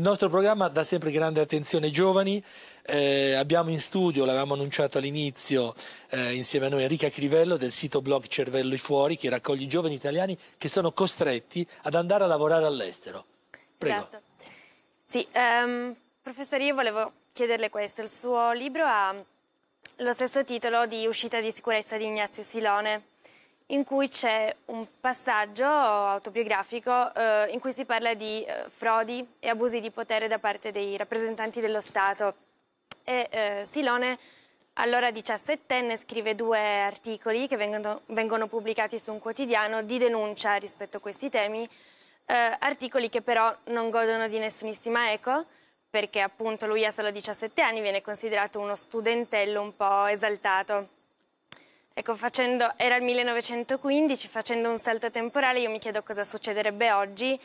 il nostro programma dà sempre grande attenzione ai giovani. Eh, abbiamo in studio, l'avevamo annunciato all'inizio, eh, insieme a noi Enrica Crivello del sito blog Cervello i Fuori, che raccoglie i giovani italiani che sono costretti ad andare a lavorare all'estero. Prego. Esatto. Sì, um, professore, io volevo chiederle questo. Il suo libro ha lo stesso titolo di Uscita di sicurezza di Ignazio Silone in cui c'è un passaggio autobiografico eh, in cui si parla di eh, frodi e abusi di potere da parte dei rappresentanti dello Stato. E eh, Silone, allora diciassettenne, scrive due articoli che vengono, vengono, pubblicati su un quotidiano di denuncia rispetto a questi temi, eh, articoli che però non godono di nessunissima eco perché appunto lui ha solo 17 anni, viene considerato uno studentello un po' esaltato. Ecco, facendo, era il 1915, facendo un salto temporale io mi chiedo cosa succederebbe oggi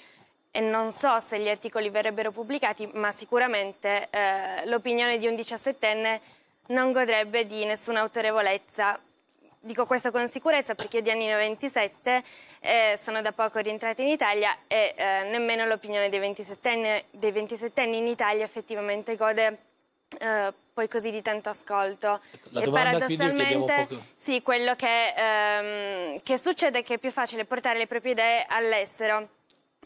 e non so se gli articoli verrebbero pubblicati, ma sicuramente eh, l'opinione di un diciassettenne non godrebbe di nessuna autorevolezza. Dico questo con sicurezza perché io di anni 97 eh, sono da poco rientrata in Italia e eh, nemmeno l'opinione dei 27 anni in Italia effettivamente gode eh, poi così di tanto ascolto. Ecco, la e paradossalmente, sì, quello che, ehm, che, succede è che è più facile portare le proprie idee all'estero.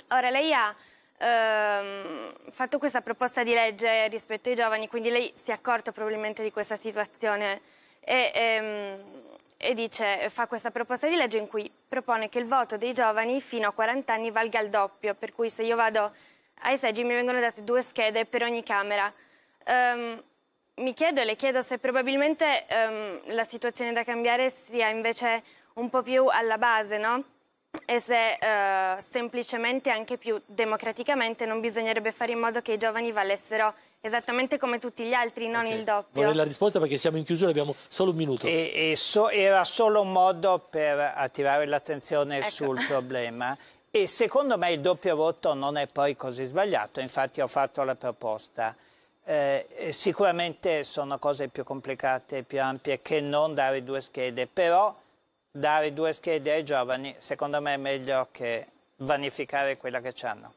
Ora, lei ha ehm, fatto questa proposta di legge rispetto ai giovani, quindi lei si è accorto probabilmente di questa situazione e, ehm, e dice, fa questa proposta di legge in cui propone che il voto dei giovani fino a 40 anni valga il doppio, per cui se io vado ai seggi mi vengono date due schede per ogni Camera ehm, mi chiedo e le chiedo se probabilmente ehm, la situazione da cambiare sia invece un po' più alla base, no? E se eh, semplicemente anche più democraticamente non bisognerebbe fare in modo che i giovani valessero esattamente come tutti gli altri, non okay. il doppio. Vorrei la risposta perché siamo in chiusura, abbiamo solo un minuto. E, e so, era solo un modo per attirare l'attenzione ecco. sul problema e secondo me il doppio voto non è poi così sbagliato, infatti ho fatto la proposta. Eh, eh, sicuramente sono cose più complicate, e più ampie che non dare due schede, però dare due schede ai giovani secondo me è meglio che vanificare quella che hanno.